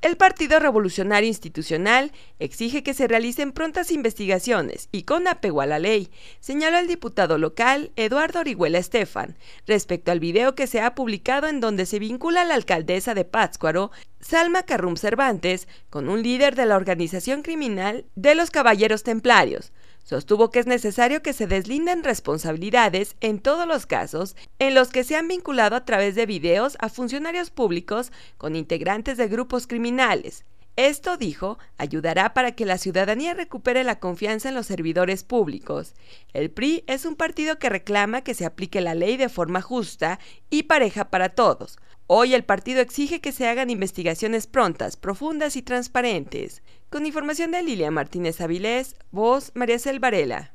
El Partido Revolucionario Institucional exige que se realicen prontas investigaciones y con apego a la ley, señaló el diputado local Eduardo Orihuela Estefan, respecto al video que se ha publicado en donde se vincula a la alcaldesa de Pátzcuaro Salma Carrum Cervantes con un líder de la organización criminal de los Caballeros Templarios. Sostuvo que es necesario que se deslinden responsabilidades en todos los casos en los que se han vinculado a través de videos a funcionarios públicos con integrantes de grupos criminales. Esto, dijo, ayudará para que la ciudadanía recupere la confianza en los servidores públicos. El PRI es un partido que reclama que se aplique la ley de forma justa y pareja para todos, Hoy el partido exige que se hagan investigaciones prontas, profundas y transparentes. Con información de Lilia Martínez Avilés, voz María Selvarela.